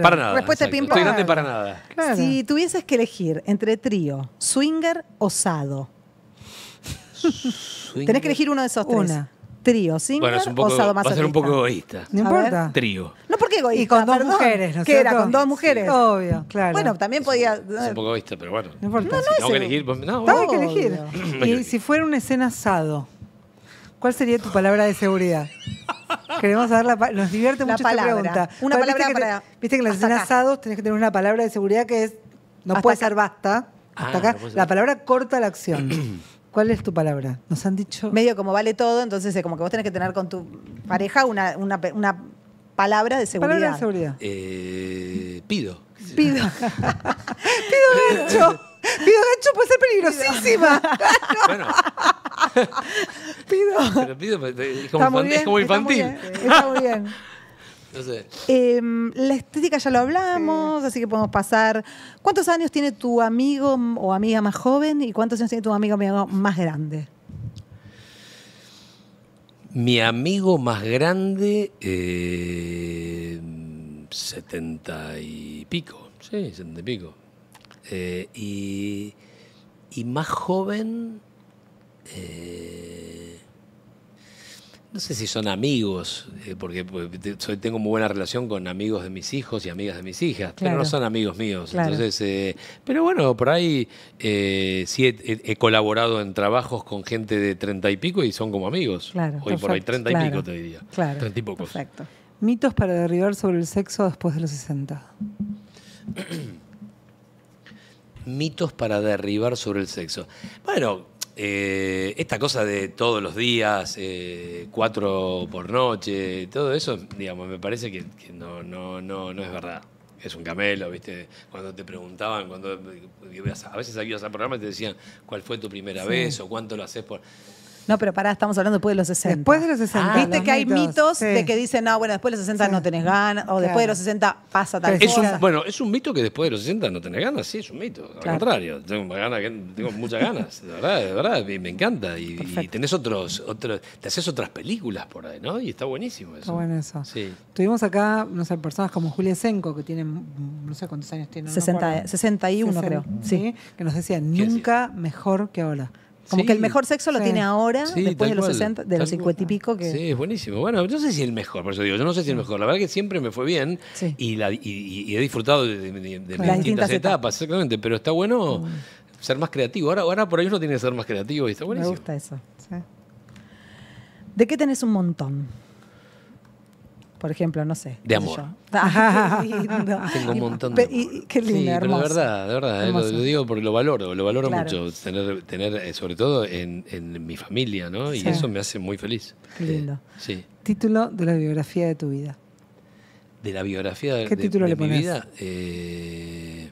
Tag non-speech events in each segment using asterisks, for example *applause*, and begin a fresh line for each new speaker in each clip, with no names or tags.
para nada. Respuesta Estoy grande para nada. Si tuvieses que elegir entre trío, swinger o sado. Tenés que elegir uno de esos tres. Una. Trío, swinger o sado más Va a ser un poco egoísta. No importa. Trío. No porque egoísta. Y con dos mujeres, ¿no Que era con dos mujeres. Obvio, claro. Bueno, también podía. Es un
poco egoísta, pero bueno. No importa. No, no si tengo que elegir. Pues, no, tengo que elegir. y
si fuera una escena sado, ¿cuál sería tu palabra de seguridad? Queremos saber la Nos divierte mucho esta pregunta. Una palabra viste para. viste que en los asados tenés que tener una palabra de seguridad que es. No ah, puede ser basta. Hasta acá. la palabra
corta la acción. *clears throat* ¿Cuál es tu palabra? Nos han dicho. Medio como vale todo, entonces eh, como que vos tenés que tener con tu pareja una, una, una palabra de seguridad. Palabra de seguridad.
Eh, pido.
Pido. *laughs* pido gancho. Pido gancho puede ser peligrosísima. bueno.
*laughs* Pues, es, como infantil. Está
muy bien. *laughs* Em, la estética ya lo hablamos, así que podemos pasar. ¿Cuántos años tiene tu amigo o amiga más joven y cuántos años tiene tu amigo o amiga más grande?
Mi amigo más grande, eh, setenta y pico, sí, setenta y pico. Eh, y, y, más joven, eh, no sé si son amigos, eh, porque, pues, soy, tengo muy buena relación con amigos de mis hijos y amigas de mis hijas, pero no son amigos míos. Entonces, eh, pero bueno, por ahí eh, sí he, colaborado en trabajos con gente de treinta y pico y son como amigos. Hoy por ahí treinta y pico te diría. Treinta y pocos.
Mitos para derribar sobre el sexo después de los 60.
*clears throat* Mitos para derribar sobre el sexo. Bueno, eh, esta cosa de todos los días, eh, cuatro por noche, todo eso, digamos, me parece que, no, no, no, no es verdad es un camelo, ¿viste? Cuando te preguntaban, cuando eh, a veces vas al programa y te decían cuál fue tu primera vez o cuánto lo haces por.
No, pero pará, estamos hablando después de los 60. Después de los 60. Ah, Viste que hay mitos, de que dicen, no, bueno, después de los 60 no tenés ganas, o después de los 60 pasa tal es
bueno, es un mito que después de los 60 no tenés ganas, sí, es un mito. Al contrario, tengo, ganas, tengo muchas ganas, de verdad, de verdad, me encanta. Y, tenés otros, te haces otras películas por ahí, ¿no? Y está buenísimo eso. Está bueno eso. Sí.
Tuvimos acá, no sé, personas como Julia Senco, que tienen, no sé cuántos años tiene. 60, 61 creo. Sí. Que nos decían, nunca mejor que ahora. Como que el mejor sexo lo tiene ahora, después de los 60, de los 50 y pico. Que...
Sí, es buenísimo. Bueno, yo no sé si el mejor, por eso digo, yo no sé si el mejor. La verdad que siempre me fue bien y, he disfrutado de, de, las distintas, etapas, exactamente, pero está bueno mm. ser más creativo. Ahora, ahora por ahí uno tiene que ser más creativo y está buenísimo. Me
gusta eso. ¿De qué tenés un montón? por ejemplo, no sé. De amor. *laughs* *laughs* Tengo un montón de. Y, qué lindo, sí, de verdad, de verdad, eh, lo,
digo porque lo valoro, lo valoro mucho. Tener, eh, sobre todo en, en mi familia, ¿no? Y eso me hace muy feliz. Qué lindo. Sí.
Título de la biografía de tu vida.
De la biografía ¿Qué de, título le mi pones? vida. Eh...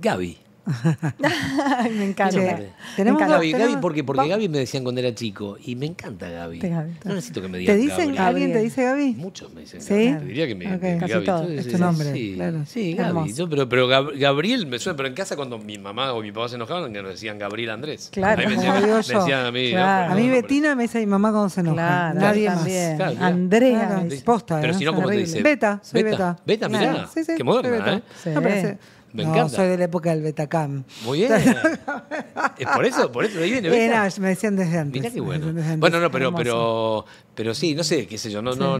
Gaby.
*laughs* me encanta. ¿Tenemos Gabi Gaby,
Porque Gaby me decían cuando era chico y me encanta Gaby. no necesito que me digan. ¿Te alguien te dice Gaby? Muchos me dicen. Sí. Gaby. Te diría que me, okay. Casi Todo. es nombre. claro. sí Gaby. Yo, pero, pero Gabriel me suena, pero en casa cuando mi mamá o mi papá se enojaban nos decían Gabriel Andrés. Claro, me decían, a mí. A mí
Betina me dice mi mamá cuando se enoja. Nadie también. más. Andrea. Posta. Pero ¿eh? si no, ¿cómo te dice? Beta. Soy Beta. Beta, Qué moderna, ¿eh? Me no, soy de la época del Betacam. Muy bien. *laughs* es por eso, por eso, ahí viene. Mira, me decían desde antes. Mirá qué bueno. bueno, no, pero, pero,
pero sí, no sé, qué sé yo, no, no,